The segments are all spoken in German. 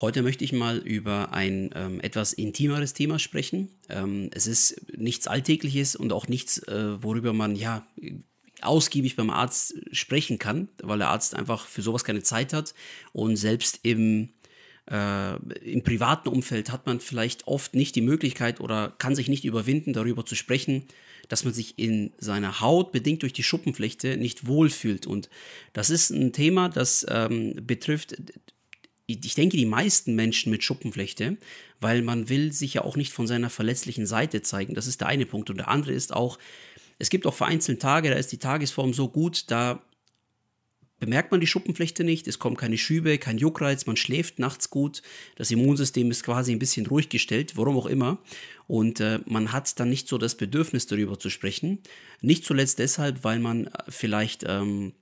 Heute möchte ich mal über ein ähm, etwas intimeres Thema sprechen. Ähm, es ist nichts Alltägliches und auch nichts, äh, worüber man ja ausgiebig beim Arzt sprechen kann, weil der Arzt einfach für sowas keine Zeit hat und selbst im äh, im privaten Umfeld hat man vielleicht oft nicht die Möglichkeit oder kann sich nicht überwinden, darüber zu sprechen, dass man sich in seiner Haut bedingt durch die Schuppenflechte nicht wohlfühlt. Und das ist ein Thema, das ähm, betrifft ich denke, die meisten Menschen mit Schuppenflechte, weil man will sich ja auch nicht von seiner verletzlichen Seite zeigen. Das ist der eine Punkt. Und der andere ist auch, es gibt auch vereinzelt Tage, da ist die Tagesform so gut, da bemerkt man die Schuppenflechte nicht, es kommen keine Schübe, kein Juckreiz, man schläft nachts gut, das Immunsystem ist quasi ein bisschen ruhig gestellt, warum auch immer. Und äh, man hat dann nicht so das Bedürfnis darüber zu sprechen. Nicht zuletzt deshalb, weil man äh, vielleicht... Ähm,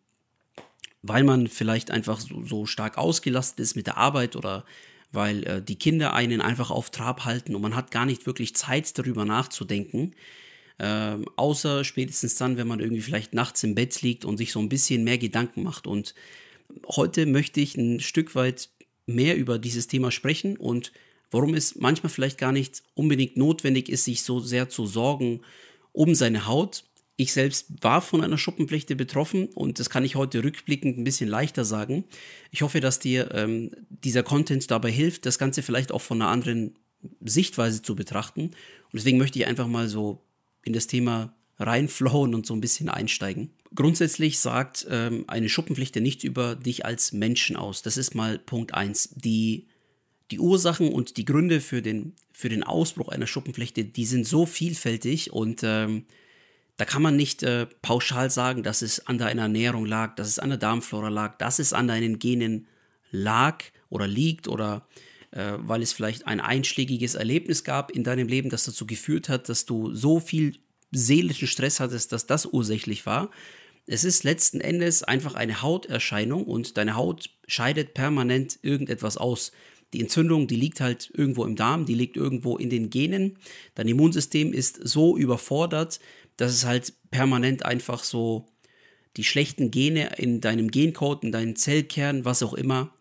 weil man vielleicht einfach so, so stark ausgelastet ist mit der Arbeit oder weil äh, die Kinder einen einfach auf Trab halten und man hat gar nicht wirklich Zeit darüber nachzudenken. Äh, außer spätestens dann, wenn man irgendwie vielleicht nachts im Bett liegt und sich so ein bisschen mehr Gedanken macht. Und heute möchte ich ein Stück weit mehr über dieses Thema sprechen und warum es manchmal vielleicht gar nicht unbedingt notwendig ist, sich so sehr zu sorgen um seine Haut, ich selbst war von einer Schuppenflechte betroffen und das kann ich heute rückblickend ein bisschen leichter sagen. Ich hoffe, dass dir ähm, dieser Content dabei hilft, das Ganze vielleicht auch von einer anderen Sichtweise zu betrachten. Und deswegen möchte ich einfach mal so in das Thema reinflowen und so ein bisschen einsteigen. Grundsätzlich sagt ähm, eine Schuppenflechte nichts über dich als Menschen aus. Das ist mal Punkt 1. Die, die Ursachen und die Gründe für den, für den Ausbruch einer Schuppenflechte, die sind so vielfältig und ähm, da kann man nicht äh, pauschal sagen, dass es an deiner Ernährung lag, dass es an der Darmflora lag, dass es an deinen Genen lag oder liegt oder äh, weil es vielleicht ein einschlägiges Erlebnis gab in deinem Leben, das dazu geführt hat, dass du so viel seelischen Stress hattest, dass das ursächlich war. Es ist letzten Endes einfach eine Hauterscheinung und deine Haut scheidet permanent irgendetwas aus. Die Entzündung, die liegt halt irgendwo im Darm, die liegt irgendwo in den Genen. Dein Immunsystem ist so überfordert, dass es halt permanent einfach so die schlechten Gene in deinem Gencode, in deinen Zellkern, was auch immer,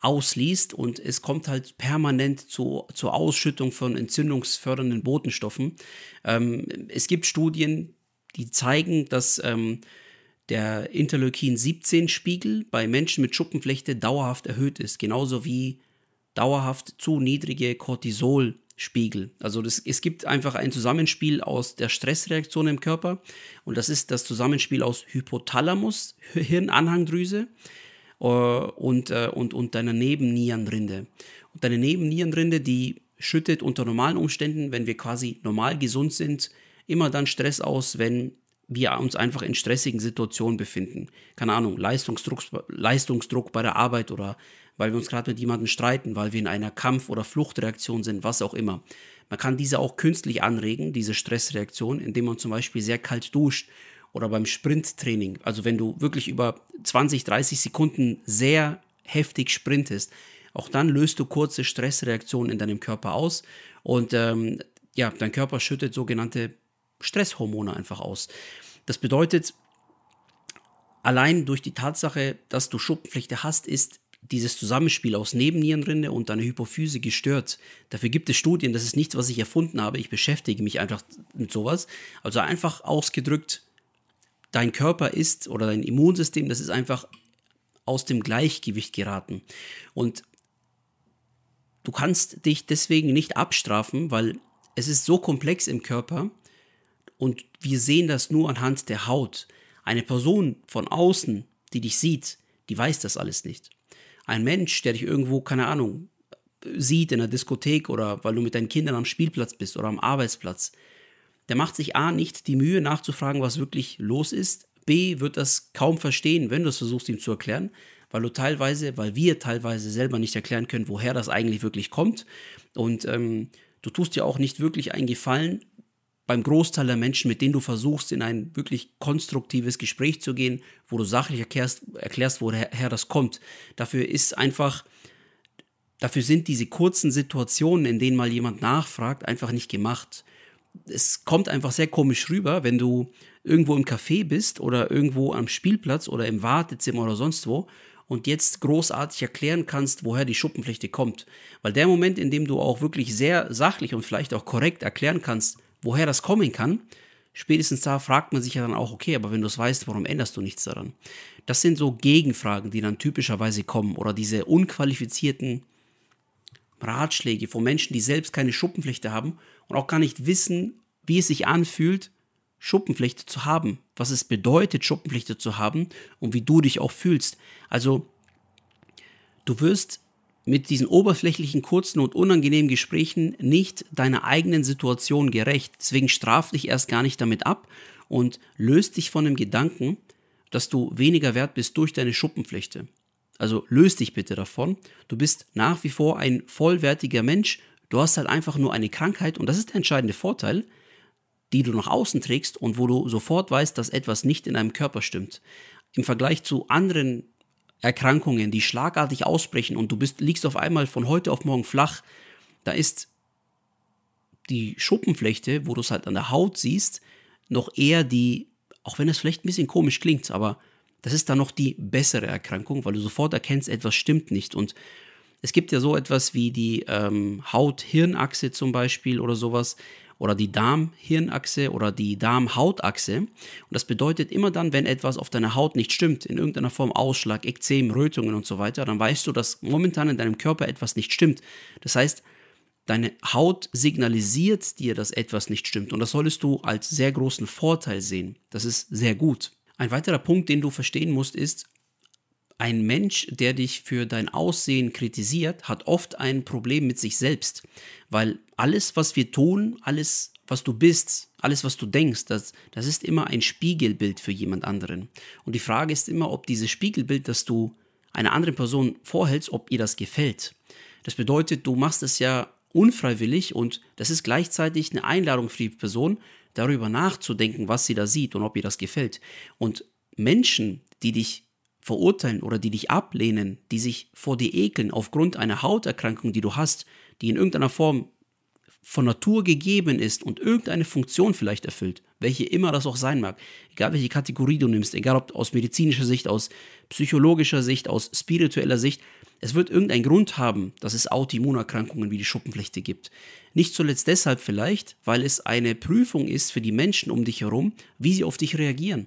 ausliest und es kommt halt permanent zu, zur Ausschüttung von entzündungsfördernden Botenstoffen. Ähm, es gibt Studien, die zeigen, dass ähm, der Interleukin-17-Spiegel bei Menschen mit Schuppenflechte dauerhaft erhöht ist, genauso wie dauerhaft zu niedrige Cortisol- spiegel Spiegel. Also das, es gibt einfach ein Zusammenspiel aus der Stressreaktion im Körper und das ist das Zusammenspiel aus Hypothalamus, Hirnanhangdrüse äh, und, äh, und, und deiner Nebennierenrinde. Und deine Nebennierenrinde, die schüttet unter normalen Umständen, wenn wir quasi normal gesund sind, immer dann Stress aus, wenn wir uns einfach in stressigen Situationen befinden. Keine Ahnung, Leistungsdruck, Leistungsdruck bei der Arbeit oder weil wir uns gerade mit jemandem streiten, weil wir in einer Kampf- oder Fluchtreaktion sind, was auch immer. Man kann diese auch künstlich anregen, diese Stressreaktion, indem man zum Beispiel sehr kalt duscht oder beim Sprinttraining. Also wenn du wirklich über 20, 30 Sekunden sehr heftig sprintest, auch dann löst du kurze Stressreaktionen in deinem Körper aus und ähm, ja, dein Körper schüttet sogenannte Stresshormone einfach aus. Das bedeutet, allein durch die Tatsache, dass du Schuppenflechte hast, ist dieses Zusammenspiel aus Nebennierenrinde und deiner Hypophyse gestört. Dafür gibt es Studien, das ist nichts, was ich erfunden habe. Ich beschäftige mich einfach mit sowas. Also einfach ausgedrückt, dein Körper ist oder dein Immunsystem, das ist einfach aus dem Gleichgewicht geraten. Und du kannst dich deswegen nicht abstrafen, weil es ist so komplex im Körper und wir sehen das nur anhand der Haut. Eine Person von außen, die dich sieht, die weiß das alles nicht ein Mensch, der dich irgendwo, keine Ahnung, sieht in der Diskothek oder weil du mit deinen Kindern am Spielplatz bist oder am Arbeitsplatz, der macht sich A nicht die Mühe nachzufragen, was wirklich los ist. B wird das kaum verstehen, wenn du es versuchst, ihm zu erklären, weil du teilweise, weil wir teilweise selber nicht erklären können, woher das eigentlich wirklich kommt. Und ähm, du tust dir auch nicht wirklich einen Gefallen, beim Großteil der Menschen, mit denen du versuchst, in ein wirklich konstruktives Gespräch zu gehen, wo du sachlich erklärst, erklärst woher das kommt. Dafür ist einfach, dafür sind diese kurzen Situationen, in denen mal jemand nachfragt, einfach nicht gemacht. Es kommt einfach sehr komisch rüber, wenn du irgendwo im Café bist oder irgendwo am Spielplatz oder im Wartezimmer oder sonst wo und jetzt großartig erklären kannst, woher die Schuppenflechte kommt. Weil der Moment, in dem du auch wirklich sehr sachlich und vielleicht auch korrekt erklären kannst, woher das kommen kann, spätestens da fragt man sich ja dann auch, okay, aber wenn du es weißt, warum änderst du nichts daran? Das sind so Gegenfragen, die dann typischerweise kommen oder diese unqualifizierten Ratschläge von Menschen, die selbst keine Schuppenflechte haben und auch gar nicht wissen, wie es sich anfühlt, Schuppenflechte zu haben, was es bedeutet, Schuppenflechte zu haben und wie du dich auch fühlst. Also, du wirst mit diesen oberflächlichen, kurzen und unangenehmen Gesprächen nicht deiner eigenen Situation gerecht. Deswegen straf dich erst gar nicht damit ab und löst dich von dem Gedanken, dass du weniger wert bist durch deine Schuppenflechte. Also löst dich bitte davon. Du bist nach wie vor ein vollwertiger Mensch. Du hast halt einfach nur eine Krankheit und das ist der entscheidende Vorteil, die du nach außen trägst und wo du sofort weißt, dass etwas nicht in deinem Körper stimmt. Im Vergleich zu anderen Erkrankungen, die schlagartig ausbrechen und du bist, liegst auf einmal von heute auf morgen flach, da ist die Schuppenflechte, wo du es halt an der Haut siehst, noch eher die, auch wenn es vielleicht ein bisschen komisch klingt, aber das ist dann noch die bessere Erkrankung, weil du sofort erkennst, etwas stimmt nicht. Und es gibt ja so etwas wie die ähm, haut hirnachse zum Beispiel oder sowas oder die Darm-Hirnachse oder die Darm-Hautachse. Und das bedeutet immer dann, wenn etwas auf deiner Haut nicht stimmt, in irgendeiner Form Ausschlag, Ekzem, Rötungen und so weiter, dann weißt du, dass momentan in deinem Körper etwas nicht stimmt. Das heißt, deine Haut signalisiert dir, dass etwas nicht stimmt. Und das solltest du als sehr großen Vorteil sehen. Das ist sehr gut. Ein weiterer Punkt, den du verstehen musst, ist, ein Mensch, der dich für dein Aussehen kritisiert, hat oft ein Problem mit sich selbst, weil alles, was wir tun, alles, was du bist, alles, was du denkst, das, das ist immer ein Spiegelbild für jemand anderen. Und die Frage ist immer, ob dieses Spiegelbild, das du einer anderen Person vorhältst, ob ihr das gefällt. Das bedeutet, du machst es ja unfreiwillig und das ist gleichzeitig eine Einladung für die Person, darüber nachzudenken, was sie da sieht und ob ihr das gefällt. Und Menschen, die dich verurteilen oder die dich ablehnen, die sich vor dir ekeln aufgrund einer Hauterkrankung, die du hast, die in irgendeiner Form von Natur gegeben ist und irgendeine Funktion vielleicht erfüllt, welche immer das auch sein mag, egal welche Kategorie du nimmst, egal ob aus medizinischer Sicht, aus psychologischer Sicht, aus spiritueller Sicht, es wird irgendeinen Grund haben, dass es Autoimmunerkrankungen wie die Schuppenflechte gibt. Nicht zuletzt deshalb vielleicht, weil es eine Prüfung ist für die Menschen um dich herum, wie sie auf dich reagieren.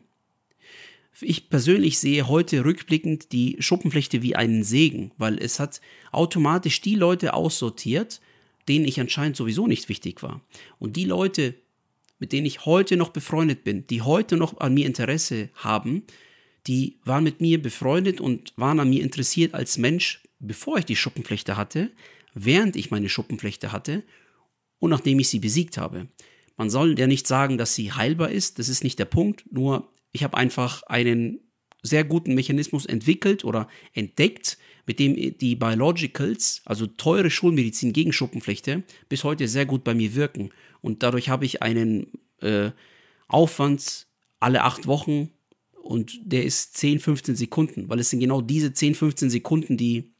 Ich persönlich sehe heute rückblickend die Schuppenflechte wie einen Segen, weil es hat automatisch die Leute aussortiert, denen ich anscheinend sowieso nicht wichtig war. Und die Leute, mit denen ich heute noch befreundet bin, die heute noch an mir Interesse haben, die waren mit mir befreundet und waren an mir interessiert als Mensch, bevor ich die Schuppenflechte hatte, während ich meine Schuppenflechte hatte und nachdem ich sie besiegt habe. Man soll ja nicht sagen, dass sie heilbar ist, das ist nicht der Punkt, nur ich habe einfach einen sehr guten Mechanismus entwickelt oder entdeckt, mit dem die Biologicals, also teure Schulmedizin gegen Schuppenflechte, bis heute sehr gut bei mir wirken. Und dadurch habe ich einen äh, Aufwand alle acht Wochen und der ist 10, 15 Sekunden, weil es sind genau diese 10, 15 Sekunden, die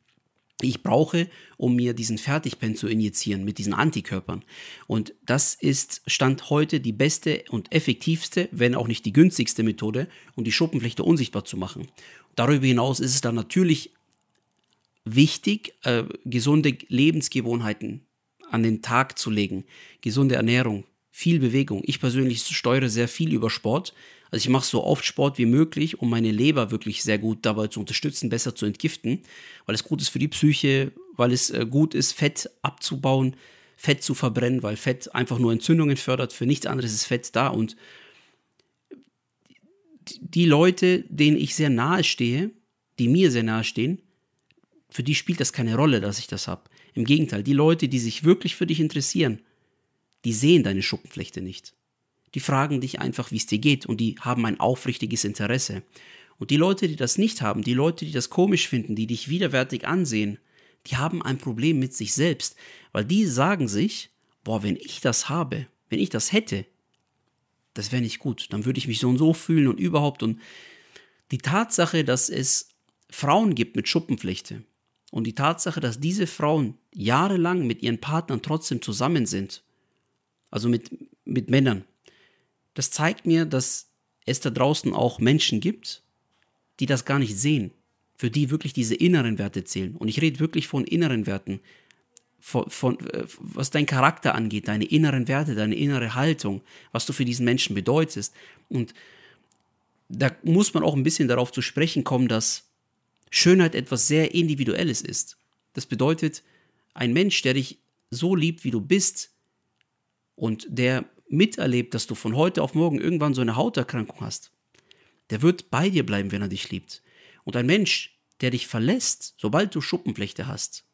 ich brauche, um mir diesen Fertigpen zu injizieren mit diesen Antikörpern. Und das ist Stand heute die beste und effektivste, wenn auch nicht die günstigste Methode, um die Schuppenflechte unsichtbar zu machen. Darüber hinaus ist es dann natürlich wichtig, äh, gesunde Lebensgewohnheiten an den Tag zu legen, gesunde Ernährung, viel Bewegung. Ich persönlich steuere sehr viel über Sport. Also ich mache so oft Sport wie möglich, um meine Leber wirklich sehr gut dabei zu unterstützen, besser zu entgiften, weil es gut ist für die Psyche, weil es äh, gut ist, Fett abzubauen, Fett zu verbrennen, weil Fett einfach nur Entzündungen fördert. Für nichts anderes ist Fett da. Und die Leute, denen ich sehr nahe stehe, die mir sehr nahe stehen, für die spielt das keine Rolle, dass ich das habe. Im Gegenteil, die Leute, die sich wirklich für dich interessieren, die sehen deine Schuppenflechte nicht. Die fragen dich einfach, wie es dir geht und die haben ein aufrichtiges Interesse. Und die Leute, die das nicht haben, die Leute, die das komisch finden, die dich widerwärtig ansehen, die haben ein Problem mit sich selbst, weil die sagen sich, boah, wenn ich das habe, wenn ich das hätte, das wäre nicht gut, dann würde ich mich so und so fühlen und überhaupt und die Tatsache, dass es Frauen gibt mit Schuppenflechte und die Tatsache, dass diese Frauen jahrelang mit ihren Partnern trotzdem zusammen sind also mit, mit Männern. Das zeigt mir, dass es da draußen auch Menschen gibt, die das gar nicht sehen, für die wirklich diese inneren Werte zählen. Und ich rede wirklich von inneren Werten, von, von, äh, was dein Charakter angeht, deine inneren Werte, deine innere Haltung, was du für diesen Menschen bedeutest. Und da muss man auch ein bisschen darauf zu sprechen kommen, dass Schönheit etwas sehr Individuelles ist. Das bedeutet, ein Mensch, der dich so liebt, wie du bist, und der miterlebt, dass du von heute auf morgen irgendwann so eine Hauterkrankung hast, der wird bei dir bleiben, wenn er dich liebt. Und ein Mensch, der dich verlässt, sobald du Schuppenflechte hast,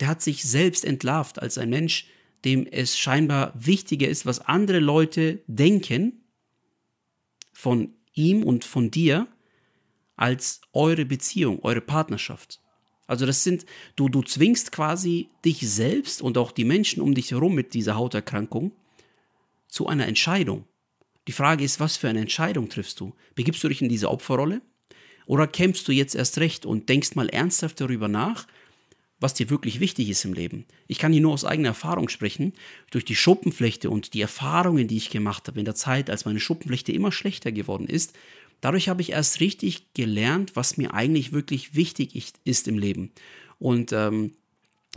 der hat sich selbst entlarvt als ein Mensch, dem es scheinbar wichtiger ist, was andere Leute denken von ihm und von dir, als eure Beziehung, eure Partnerschaft. Also das sind, du, du zwingst quasi dich selbst und auch die Menschen um dich herum mit dieser Hauterkrankung zu einer Entscheidung. Die Frage ist, was für eine Entscheidung triffst du? Begibst du dich in diese Opferrolle? Oder kämpfst du jetzt erst recht und denkst mal ernsthaft darüber nach, was dir wirklich wichtig ist im Leben. Ich kann hier nur aus eigener Erfahrung sprechen. Durch die Schuppenflechte und die Erfahrungen, die ich gemacht habe in der Zeit, als meine Schuppenflechte immer schlechter geworden ist Dadurch habe ich erst richtig gelernt, was mir eigentlich wirklich wichtig ist im Leben. Und ähm,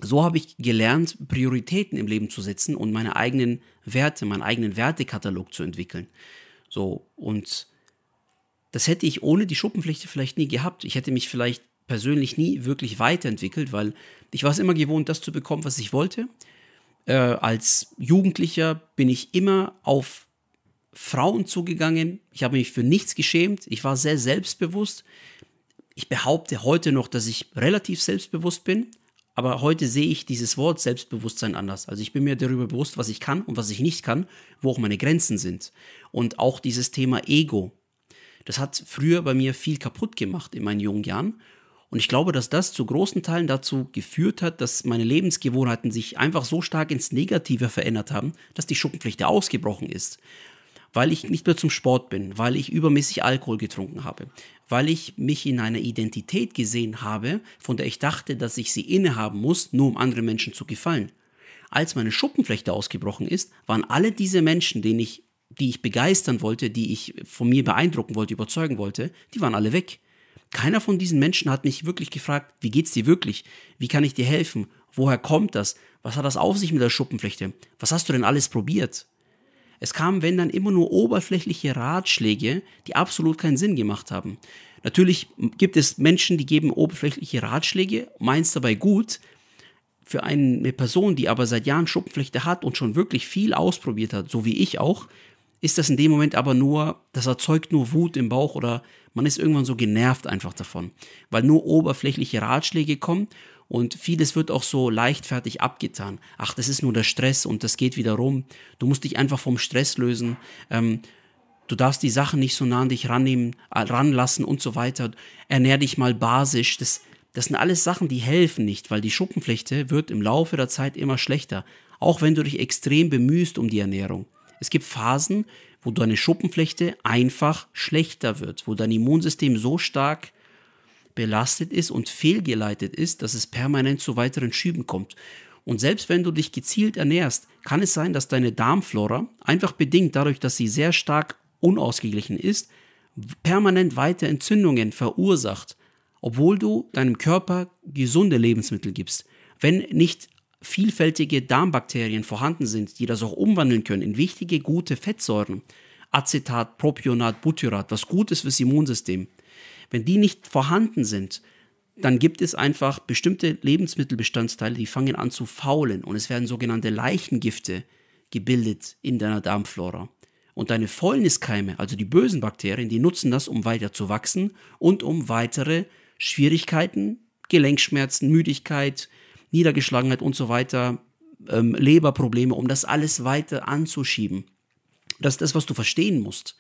so habe ich gelernt, Prioritäten im Leben zu setzen und meine eigenen Werte, meinen eigenen Wertekatalog zu entwickeln. So, und das hätte ich ohne die Schuppenflechte vielleicht nie gehabt. Ich hätte mich vielleicht persönlich nie wirklich weiterentwickelt, weil ich war es immer gewohnt, das zu bekommen, was ich wollte. Äh, als Jugendlicher bin ich immer auf Frauen zugegangen. Ich habe mich für nichts geschämt. Ich war sehr selbstbewusst. Ich behaupte heute noch, dass ich relativ selbstbewusst bin. Aber heute sehe ich dieses Wort Selbstbewusstsein anders. Also ich bin mir darüber bewusst, was ich kann und was ich nicht kann, wo auch meine Grenzen sind. Und auch dieses Thema Ego. Das hat früher bei mir viel kaputt gemacht in meinen jungen Jahren. Und ich glaube, dass das zu großen Teilen dazu geführt hat, dass meine Lebensgewohnheiten sich einfach so stark ins Negative verändert haben, dass die Schuppenpflicht ausgebrochen ist weil ich nicht mehr zum Sport bin, weil ich übermäßig Alkohol getrunken habe, weil ich mich in einer Identität gesehen habe, von der ich dachte, dass ich sie innehaben muss, nur um anderen Menschen zu gefallen. Als meine Schuppenflechte ausgebrochen ist, waren alle diese Menschen, denen ich, die ich begeistern wollte, die ich von mir beeindrucken wollte, überzeugen wollte, die waren alle weg. Keiner von diesen Menschen hat mich wirklich gefragt, wie geht's dir wirklich? Wie kann ich dir helfen? Woher kommt das? Was hat das auf sich mit der Schuppenflechte? Was hast du denn alles probiert? Es kamen, wenn dann, immer nur oberflächliche Ratschläge, die absolut keinen Sinn gemacht haben. Natürlich gibt es Menschen, die geben oberflächliche Ratschläge, meins dabei gut. Für eine Person, die aber seit Jahren Schuppenflechte hat und schon wirklich viel ausprobiert hat, so wie ich auch, ist das in dem Moment aber nur, das erzeugt nur Wut im Bauch oder man ist irgendwann so genervt einfach davon, weil nur oberflächliche Ratschläge kommen und vieles wird auch so leichtfertig abgetan. Ach, das ist nur der Stress und das geht wieder rum. Du musst dich einfach vom Stress lösen. Ähm, du darfst die Sachen nicht so nah an dich rannehmen, äh, ranlassen und so weiter. Ernähr dich mal basisch. Das, das sind alles Sachen, die helfen nicht, weil die Schuppenflechte wird im Laufe der Zeit immer schlechter. Auch wenn du dich extrem bemühst um die Ernährung. Es gibt Phasen, wo deine Schuppenflechte einfach schlechter wird, wo dein Immunsystem so stark belastet ist und fehlgeleitet ist, dass es permanent zu weiteren Schüben kommt. Und selbst wenn du dich gezielt ernährst, kann es sein, dass deine Darmflora, einfach bedingt dadurch, dass sie sehr stark unausgeglichen ist, permanent weiter Entzündungen verursacht, obwohl du deinem Körper gesunde Lebensmittel gibst. Wenn nicht vielfältige Darmbakterien vorhanden sind, die das auch umwandeln können in wichtige, gute Fettsäuren, Acetat, Propionat, Butyrat, was gut ist fürs Immunsystem, wenn die nicht vorhanden sind, dann gibt es einfach bestimmte Lebensmittelbestandteile, die fangen an zu faulen und es werden sogenannte Leichengifte gebildet in deiner Darmflora. Und deine Fäulniskeime, also die bösen Bakterien, die nutzen das, um weiter zu wachsen und um weitere Schwierigkeiten, Gelenkschmerzen, Müdigkeit, Niedergeschlagenheit und so weiter, ähm, Leberprobleme, um das alles weiter anzuschieben. Das ist das, was du verstehen musst.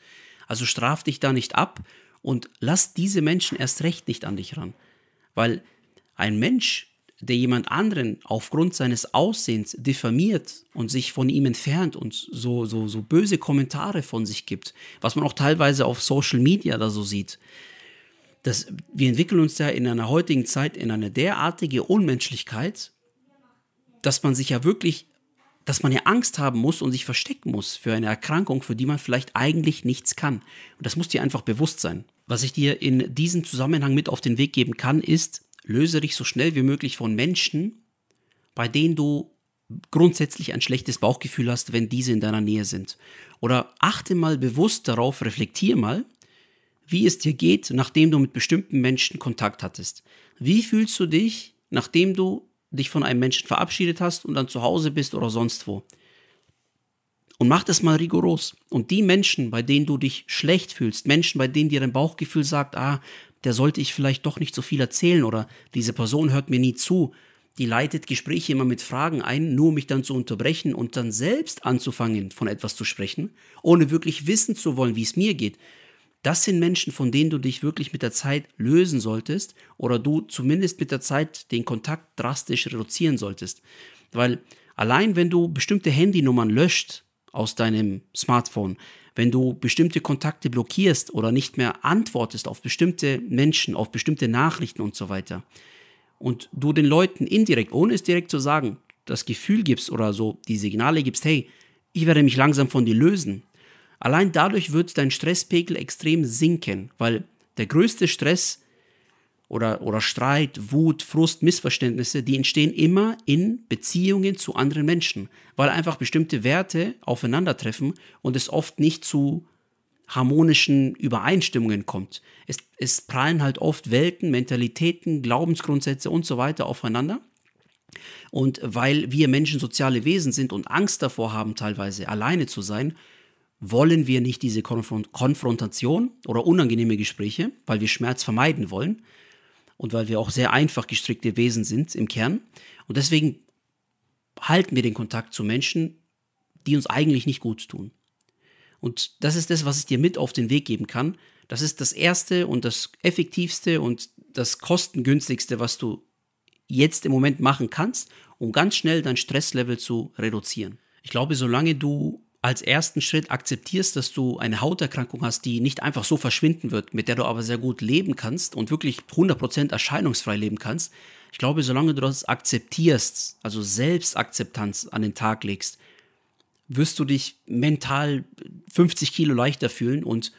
Also straf dich da nicht ab, und lass diese Menschen erst recht nicht an dich ran. Weil ein Mensch, der jemand anderen aufgrund seines Aussehens diffamiert und sich von ihm entfernt und so, so, so böse Kommentare von sich gibt, was man auch teilweise auf Social Media da so sieht, das, wir entwickeln uns ja in einer heutigen Zeit in eine derartige Unmenschlichkeit, dass man sich ja wirklich dass man ja Angst haben muss und sich verstecken muss für eine Erkrankung, für die man vielleicht eigentlich nichts kann. Und das muss dir einfach bewusst sein. Was ich dir in diesem Zusammenhang mit auf den Weg geben kann, ist, löse dich so schnell wie möglich von Menschen, bei denen du grundsätzlich ein schlechtes Bauchgefühl hast, wenn diese in deiner Nähe sind. Oder achte mal bewusst darauf, reflektier mal, wie es dir geht, nachdem du mit bestimmten Menschen Kontakt hattest. Wie fühlst du dich, nachdem du dich von einem Menschen verabschiedet hast und dann zu Hause bist oder sonst wo. Und mach das mal rigoros. Und die Menschen, bei denen du dich schlecht fühlst, Menschen, bei denen dir dein Bauchgefühl sagt, ah, der sollte ich vielleicht doch nicht so viel erzählen oder diese Person hört mir nie zu, die leitet Gespräche immer mit Fragen ein, nur um mich dann zu unterbrechen und dann selbst anzufangen, von etwas zu sprechen, ohne wirklich wissen zu wollen, wie es mir geht, das sind Menschen, von denen du dich wirklich mit der Zeit lösen solltest oder du zumindest mit der Zeit den Kontakt drastisch reduzieren solltest. Weil allein wenn du bestimmte Handynummern löscht aus deinem Smartphone, wenn du bestimmte Kontakte blockierst oder nicht mehr antwortest auf bestimmte Menschen, auf bestimmte Nachrichten und so weiter, und du den Leuten indirekt, ohne es direkt zu sagen, das Gefühl gibst oder so die Signale gibst, hey, ich werde mich langsam von dir lösen, Allein dadurch wird dein Stresspegel extrem sinken, weil der größte Stress oder, oder Streit, Wut, Frust, Missverständnisse, die entstehen immer in Beziehungen zu anderen Menschen, weil einfach bestimmte Werte aufeinandertreffen und es oft nicht zu harmonischen Übereinstimmungen kommt. Es, es prallen halt oft Welten, Mentalitäten, Glaubensgrundsätze und so weiter aufeinander. Und weil wir Menschen soziale Wesen sind und Angst davor haben, teilweise alleine zu sein, wollen wir nicht diese Konfrontation oder unangenehme Gespräche, weil wir Schmerz vermeiden wollen und weil wir auch sehr einfach gestrickte Wesen sind im Kern. Und deswegen halten wir den Kontakt zu Menschen, die uns eigentlich nicht gut tun. Und das ist das, was ich dir mit auf den Weg geben kann. Das ist das Erste und das Effektivste und das Kostengünstigste, was du jetzt im Moment machen kannst, um ganz schnell dein Stresslevel zu reduzieren. Ich glaube, solange du als ersten Schritt akzeptierst, dass du eine Hauterkrankung hast, die nicht einfach so verschwinden wird, mit der du aber sehr gut leben kannst und wirklich 100% erscheinungsfrei leben kannst, ich glaube, solange du das akzeptierst, also Selbstakzeptanz an den Tag legst, wirst du dich mental 50 Kilo leichter fühlen und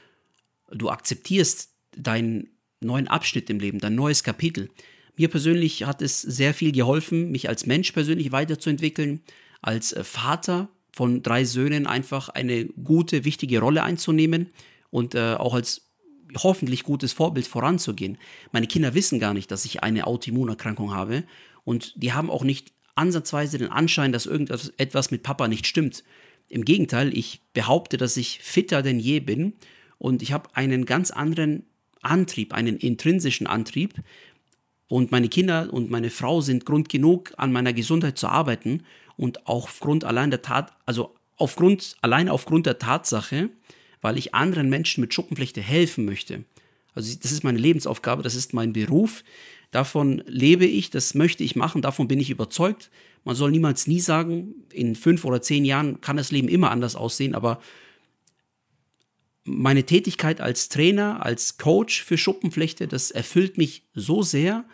du akzeptierst deinen neuen Abschnitt im Leben, dein neues Kapitel. Mir persönlich hat es sehr viel geholfen, mich als Mensch persönlich weiterzuentwickeln, als äh, Vater von drei Söhnen einfach eine gute, wichtige Rolle einzunehmen und äh, auch als hoffentlich gutes Vorbild voranzugehen. Meine Kinder wissen gar nicht, dass ich eine Autoimmunerkrankung habe und die haben auch nicht ansatzweise den Anschein, dass irgendetwas mit Papa nicht stimmt. Im Gegenteil, ich behaupte, dass ich fitter denn je bin und ich habe einen ganz anderen Antrieb, einen intrinsischen Antrieb und meine Kinder und meine Frau sind Grund genug, an meiner Gesundheit zu arbeiten und auch aufgrund allein der Tat, also aufgrund, allein aufgrund der Tatsache, weil ich anderen Menschen mit Schuppenflechte helfen möchte. Also das ist meine Lebensaufgabe, das ist mein Beruf, davon lebe ich, das möchte ich machen, davon bin ich überzeugt. Man soll niemals nie sagen, in fünf oder zehn Jahren kann das Leben immer anders aussehen, aber meine Tätigkeit als Trainer, als Coach für Schuppenflechte, das erfüllt mich so sehr,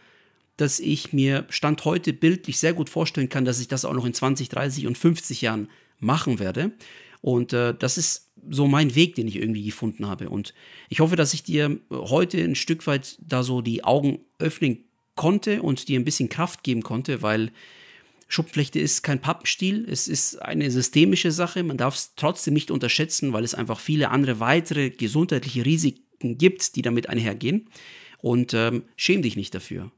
dass ich mir Stand heute bildlich sehr gut vorstellen kann, dass ich das auch noch in 20, 30 und 50 Jahren machen werde. Und äh, das ist so mein Weg, den ich irgendwie gefunden habe. Und ich hoffe, dass ich dir heute ein Stück weit da so die Augen öffnen konnte und dir ein bisschen Kraft geben konnte, weil Schubflechte ist kein Pappenstiel, es ist eine systemische Sache. Man darf es trotzdem nicht unterschätzen, weil es einfach viele andere weitere gesundheitliche Risiken gibt, die damit einhergehen. Und ähm, schäm dich nicht dafür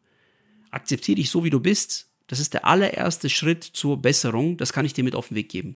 akzeptiere dich so, wie du bist. Das ist der allererste Schritt zur Besserung. Das kann ich dir mit auf den Weg geben.